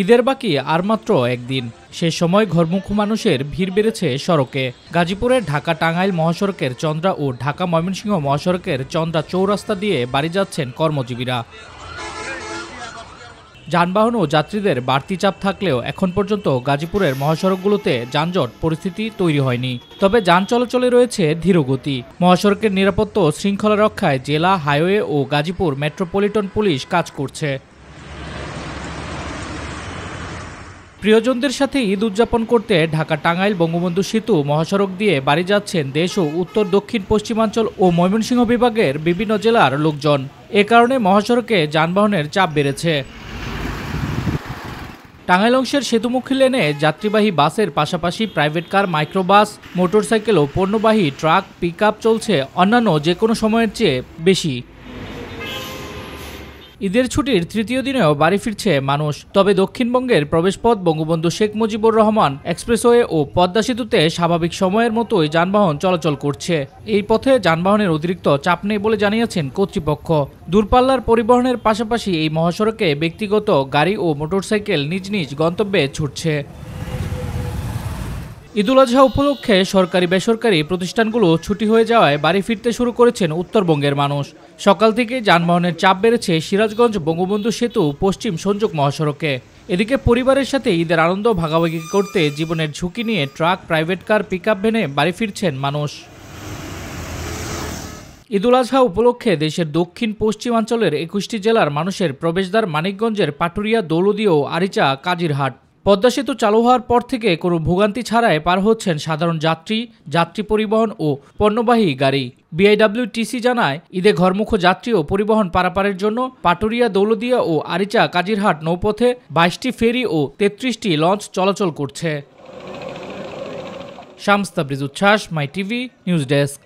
ঈদের বাকি আর মাত্র একদিন সে সময় ঘরমুখ মানুষের ভিড় বেড়েছে সড়কে গাজীপুরের ঢাকা টাঙ্গাইল মহাসড়কের চন্দ্রা ও ঢাকা ময়মনসিংহ মহাসড়কের চন্দ্রা চৌরাস্তা দিয়ে বাড়ি যাচ্ছেন কর্মজীবীরা যানবাহন ও যাত্রীদের বাড়তি চাপ থাকলেও এখন পর্যন্ত গাজীপুরের মহাসড়কগুলোতে যানজট পরিস্থিতি তৈরি হয়নি তবে যান চলাচলে রয়েছে ধীরগতি মহাসড়কের নিরাপত্তা ও শৃঙ্খলা রক্ষায় জেলা হাইওয়ে ও গাজীপুর মেট্রোপলিটন পুলিশ কাজ করছে প্রিয়জনদের সাথে ঈদ উদযাপন করতে ঢাকা টাঙ্গাইল বঙ্গবন্ধু সেতু মহাসড়ক দিয়ে বাড়ি যাচ্ছেন দেশ ও উত্তর দক্ষিণ পশ্চিমাঞ্চল ও ময়মনসিংহ বিভাগের বিভিন্ন জেলার লোকজন এ কারণে মহাসড়কে যানবাহনের চাপ বেড়েছে টাঙ্গাইল অংশের সেতুমুখী লেনে যাত্রীবাহী বাসের পাশাপাশি প্রাইভেট কার মাইক্রোবাস মোটরসাইকেল ও পণ্যবাহী ট্রাক পিক চলছে অন্যান্য যে কোনো সময়ের চেয়ে বেশি ঈদের ছুটির তৃতীয় দিনেও বাড়ি ফিরছে মানুষ তবে দক্ষিণবঙ্গের প্রবেশপথ বঙ্গবন্ধু শেখ মুজিবুর রহমান এক্সপ্রেসওয়ে ও পদ্মা সেতুতে স্বাভাবিক সময়ের মতোই যানবাহন চলাচল করছে এই পথে যানবাহনের অতিরিক্ত চাপ নেই বলে জানিয়েছেন কর্তৃপক্ষ দূরপাল্লার পরিবহনের পাশাপাশি এই মহাসড়কে ব্যক্তিগত গাড়ি ও মোটরসাইকেল নিজ নিজ গন্তব্যে ছুটছে ঈদুল আজহা উপলক্ষে সরকারি বেসরকারি প্রতিষ্ঠানগুলো ছুটি হয়ে যাওয়ায় বাড়ি ফিরতে শুরু করেছেন উত্তরবঙ্গের মানুষ সকাল থেকে যানবাহনের চাপ বেড়েছে সিরাজগঞ্জ বঙ্গবন্ধু সেতু পশ্চিম সংযোগ মহাসড়কে এদিকে পরিবারের সাথে ঈদের আনন্দ ভাগাভাগি করতে জীবনের ঝুঁকি নিয়ে ট্রাক প্রাইভেট কার পিক ভেনে বাড়ি ফিরছেন মানুষ ঈদুল আজহা উপলক্ষে দেশের দক্ষিণ পশ্চিমাঞ্চলের একুশটি জেলার মানুষের প্রবেশদ্বার মানিকগঞ্জের পাটুরিয়া দৌলদী ও আরিচা কাজিরহাট পদ্মা সেতু চালু হওয়ার পর থেকে কোনো ভোগান্তি ছাড়াই পার হচ্ছেন সাধারণ যাত্রী যাত্রী পরিবহন ও পণ্যবাহী গাড়ি বিআইডব্লিউটিসি জানায় ঈদে ঘরমুখ যাত্রী ও পরিবহন পারাপারের জন্য পাটুরিয়া দৌলদিয়া ও আরিচা কাজিরহাট নৌপথে বাইশটি ফেরি ও তেত্রিশটি লঞ্চ চলাচল করছে শামস্তা ব্রিজ উচ্ছ্বাস মাই টিভি নিউজ ডেস্ক